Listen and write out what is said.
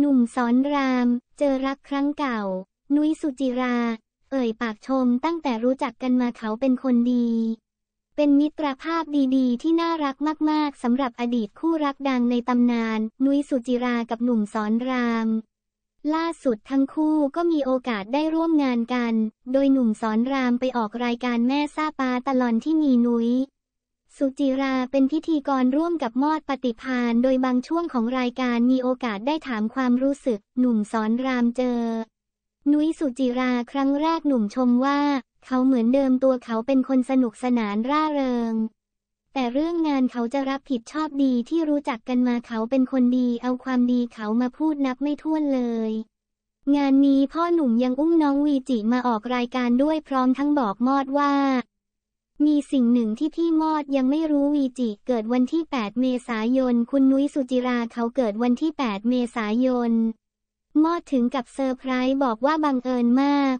หนุ่มสอนราม เจอรักครั้งเก่า นุ้ยสุจิรา เอ่ยปากชมตั้งแต่รู้จักกันมาเขาเป็นคนดี เป็นมิตรภาพดีๆ ที่น่ารักมากๆสำหรับอดีตคู่รักดังในตำนาน นุ้ยสุจิรากับหนุ่มสอนราม ล่าสุดทั้งคู่ก็มีโอกาสได้ร่วมงานกัน โดยหนุ่มสอนรามไปออกรายการแม่ซาปาตลอนที่มีนุย้ยสุจิราเป็นพิธีกรร่วมกับมอดปฏิพานโดยบางช่วงของรายการมีโอกาสได้ถามความรู้สึกหนุ่มสอนรามเจอนุ้ยสุจิราครั้งแรกหนุ่มชมว่า เขาเหมือนเดิมตัวเขาเป็นคนสนุกสนานร่าเริง แต่เรื่องงานเขาจะรับผิดชอบดีที่รู้จักกันมาเขาเป็นคนดี เอาความดีเขามาพูดนับไม่ถ้วนเลย งานนี้พ่อหนุ่มยังอุ้มน้องวีจิมาออกรายการด้วยพร้อมทั้งบอกมอดว่ามีสิ่งหนึ่งที่พี่มอดยังไม่รู้วีจิเกิดวันที่ 8 เมษายน คุณนุ้ยสุจิราเขาเกิดวันที่ 8 เมษายน มอดถึงกับเซอร์ไพรส์บอกว่าบังเอิญมาก